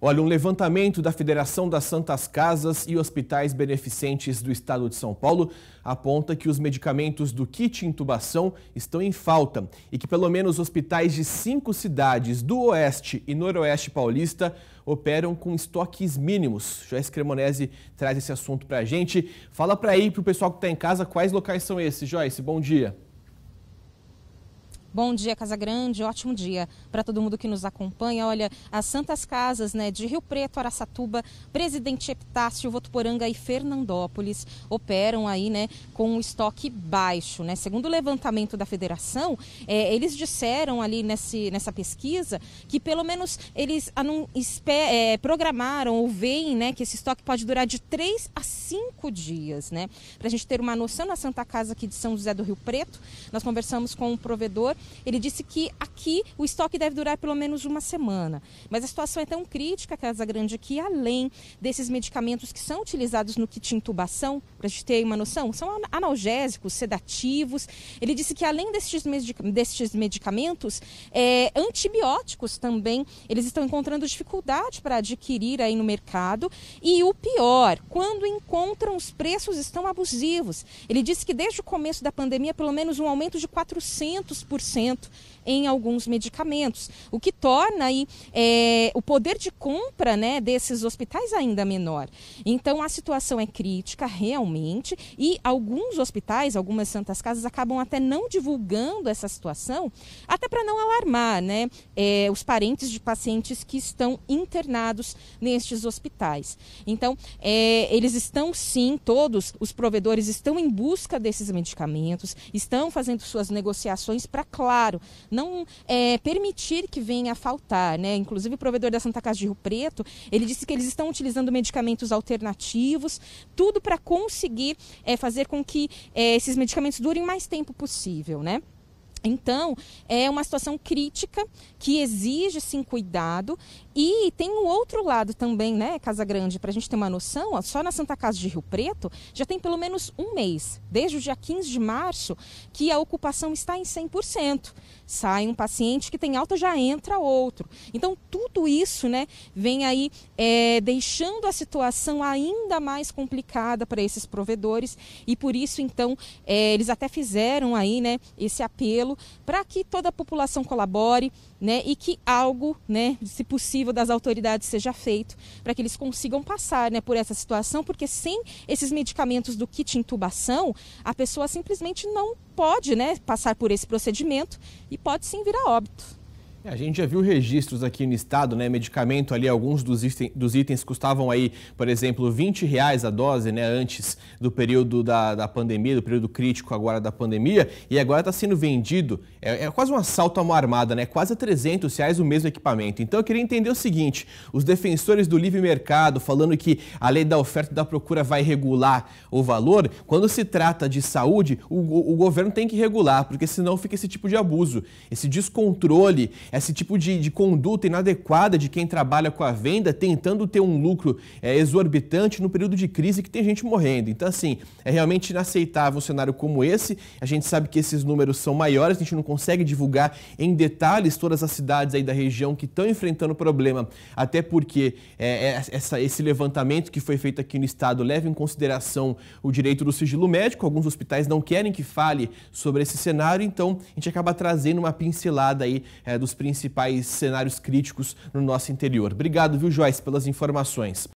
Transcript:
Olha, um levantamento da Federação das Santas Casas e Hospitais Beneficentes do Estado de São Paulo aponta que os medicamentos do kit intubação estão em falta e que pelo menos hospitais de cinco cidades do Oeste e Noroeste paulista operam com estoques mínimos. Joyce Cremonese traz esse assunto para a gente. Fala para aí, para o pessoal que está em casa, quais locais são esses. Joyce, bom dia. Bom dia, Casa Grande, ótimo dia para todo mundo que nos acompanha. Olha, as Santas Casas né, de Rio Preto, Araçatuba, Presidente Epitácio, Votuporanga e Fernandópolis operam aí né, com um estoque baixo. Né? Segundo o levantamento da federação, é, eles disseram ali nesse, nessa pesquisa que pelo menos eles anun, é, programaram ou veem né, que esse estoque pode durar de 3 a 5 dias. Né? Para a gente ter uma noção, na Santa Casa aqui de São José do Rio Preto, nós conversamos com um provedor ele disse que aqui o estoque deve durar pelo menos uma semana. Mas a situação é tão crítica, Casa Grande, que além desses medicamentos que são utilizados no kit intubação, para a gente ter uma noção, são analgésicos, sedativos. Ele disse que além destes, medic destes medicamentos, é, antibióticos também, eles estão encontrando dificuldade para adquirir aí no mercado. E o pior, quando encontram, os preços estão abusivos. Ele disse que desde o começo da pandemia, pelo menos um aumento de 400% 10% em alguns medicamentos, o que torna aí, é, o poder de compra né, desses hospitais ainda menor. Então a situação é crítica realmente e alguns hospitais, algumas santas casas acabam até não divulgando essa situação, até para não alarmar né, é, os parentes de pacientes que estão internados nestes hospitais. Então é, eles estão sim, todos os provedores estão em busca desses medicamentos, estão fazendo suas negociações para claro, não é, permitir que venha a faltar, né? Inclusive o provedor da Santa Casa de Rio Preto, ele disse que eles estão utilizando medicamentos alternativos, tudo para conseguir é, fazer com que é, esses medicamentos durem o mais tempo possível, né? Então, é uma situação crítica que exige sim cuidado. E tem um outro lado também, né, Casa Grande, para a gente ter uma noção, ó, só na Santa Casa de Rio Preto já tem pelo menos um mês, desde o dia 15 de março, que a ocupação está em 100%. Sai um paciente que tem alta, já entra outro. Então, tudo isso né, vem aí é, deixando a situação ainda mais complicada para esses provedores e por isso, então, é, eles até fizeram aí né, esse apelo apelo para que toda a população colabore né, e que algo, né, se possível, das autoridades seja feito para que eles consigam passar né, por essa situação, porque sem esses medicamentos do kit intubação, a pessoa simplesmente não pode né, passar por esse procedimento e pode sim vir a óbito. É, a gente já viu registros aqui no estado, né? Medicamento ali, alguns dos, item, dos itens custavam aí, por exemplo, 20 reais a dose, né? Antes do período da, da pandemia, do período crítico agora da pandemia, e agora está sendo vendido, é, é, quase um assalto à mão armada, né? Quase a 300 reais o mesmo equipamento. Então eu queria entender o seguinte, os defensores do livre mercado falando que a lei da oferta e da procura vai regular o valor, quando se trata de saúde, o, o governo tem que regular, porque senão fica esse tipo de abuso, esse descontrole esse tipo de, de conduta inadequada de quem trabalha com a venda tentando ter um lucro é, exorbitante no período de crise que tem gente morrendo. Então, assim, é realmente inaceitável um cenário como esse. A gente sabe que esses números são maiores, a gente não consegue divulgar em detalhes todas as cidades aí da região que estão enfrentando o problema, até porque é, é, essa, esse levantamento que foi feito aqui no estado leva em consideração o direito do sigilo médico. Alguns hospitais não querem que fale sobre esse cenário, então a gente acaba trazendo uma pincelada aí é, dos principais cenários críticos no nosso interior. Obrigado, viu, Joyce, pelas informações.